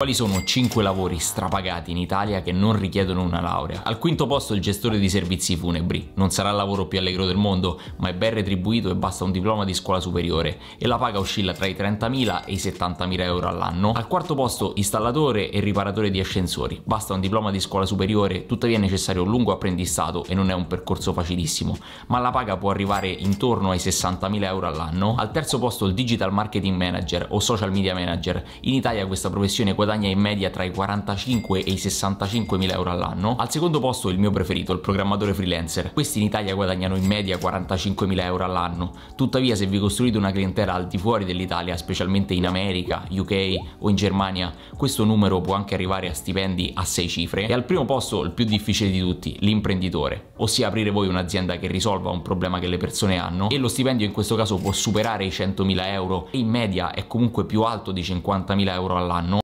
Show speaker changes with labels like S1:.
S1: Quali sono 5 lavori strapagati in Italia che non richiedono una laurea? Al quinto posto il gestore di servizi funebri. Non sarà il lavoro più allegro del mondo, ma è ben retribuito e basta un diploma di scuola superiore e la paga oscilla tra i 30.000 e i 70.000 euro all'anno. Al quarto posto installatore e riparatore di ascensori. Basta un diploma di scuola superiore, tuttavia è necessario un lungo apprendistato e non è un percorso facilissimo, ma la paga può arrivare intorno ai 60.000 euro all'anno. Al terzo posto il digital marketing manager o social media manager. In Italia questa professione quadra guadagna in media tra i 45 e i 65 mila euro all'anno. Al secondo posto il mio preferito, il programmatore freelancer. Questi in Italia guadagnano in media 45 mila euro all'anno. Tuttavia se vi costruite una clientela al di fuori dell'Italia, specialmente in America, UK o in Germania, questo numero può anche arrivare a stipendi a 6 cifre. E al primo posto il più difficile di tutti, l'imprenditore, ossia aprire voi un'azienda che risolva un problema che le persone hanno e lo stipendio in questo caso può superare i 100 mila euro e in media è comunque più alto di 50 mila euro all'anno